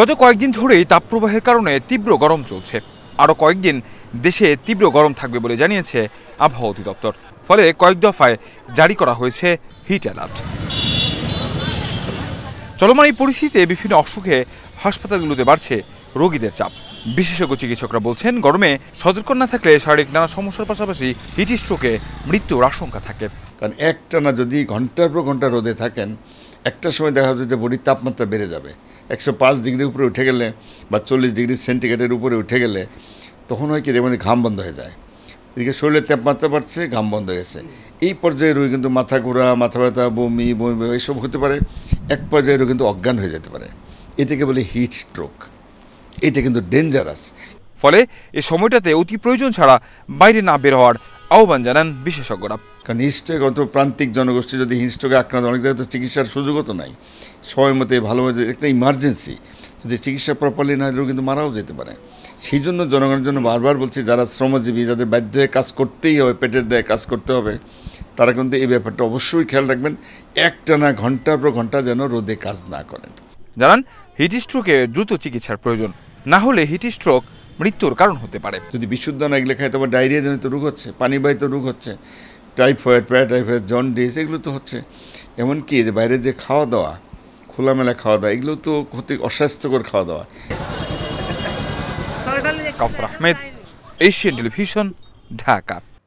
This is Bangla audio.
গত কয়েকদিন ধরেই তাপপ্রবাহের কারণে তীব্র গরম চলছে আরও কয়েকদিন দেশে তীব্র গরম থাকবে বলে জানিয়েছে আবহাওয়া অধিদপ্তর ফলে কয়েক দফায় জারি করা হয়েছে হিট অ্যালার্ট চলমান এই পরিস্থিতিতে বিভিন্ন অসুখে হাসপাতালগুলোতে বাড়ছে রোগীদের চাপ বিশেষজ্ঞ চিকিৎসকরা বলছেন গরমে সতর্ক না থাকলে শারীরিক নানা সমস্যার পাশাপাশি হিট স্ট্রোকে মৃত্যুর আশঙ্কা থাকে কারণ একটানা যদি ঘন্টার পর ঘন্টা রোদে থাকেন একটা সময় দেখা যাচ্ছে যে বডির তাপমাত্রা বেড়ে যাবে একশো পাঁচ ডিগ্রি উপরে উঠে গেলে বা চল্লিশ ডিগ্রি সেন্টিগ্রেডের উপরে উঠে গেলে তখন হয় কি মানে ঘাম বন্ধ হয়ে যায় এদিকে শরীরের তাপমাত্রা বাড়ছে ঘাম বন্ধ হয়ে গেছে এই পর্যায়ে রোগী কিন্তু মাথা ঘোরা মাথা ব্যথা বমি বমি এইসব হতে পারে এক পর্যায়ে রোগী কিন্তু অজ্ঞান হয়ে যেতে পারে এটাকে বলে হিট স্ট্রোক এটা কিন্তু ডেঞ্জারাস ফলে এ সময়টাতে অতি প্রয়োজন ছাড়া বাইরে না বের হওয়ার আহ্বান জানান বিশেষজ্ঞরা কারণ হিংস্র অত প্রান্তিক জনগোষ্ঠী যদি হিংস্রকে আক্রান্ত অনেক জায়গায় তো চিকিৎসার সুযোগও তো নাই সময় মতো ভালোভাবে একটা ইমার্জেন্সি যদি চিকিৎসা প্রপারলি না হলেও কিন্তু মারাও যেতে পারে সেই জন্য জনগণের জন্য বারবার বলছি যারা শ্রমজীবী যাদের বাধ্য হয়ে কাজ করতেই হবে পেটের দেয় কাজ করতে হবে তারা কিন্তু এই ব্যাপারটা অবশ্যই খেয়াল রাখবেন একটানা ঘন্টার পর ঘন্টা যেন রোদে কাজ না করেন জানান হিটস্ট্রোকে দ্রুত চিকিৎসার প্রয়োজন না হলে হিটস্ট্রোক মৃত্যুর কারণ হতে পারে যদি বিশুদ্ধ না এগুলো খায় তবে ডায়রিয়া জনিত রোগ হচ্ছে পানিবাহিত রোগ হচ্ছে টাইফয়েড প্যারাটাইফয়েড জন্ডিস এগুলো তো হচ্ছে এমনকি যে বাইরে যে খাওয়া দাওয়া খোলামেলা খাওয়া দাওয়া এগুলো তো ক্ষতি অস্বাস্থ্যকর খাওয়া দাওয়া কাফর আহমেদ এশিয়ান টেলিভিশন ঢাকা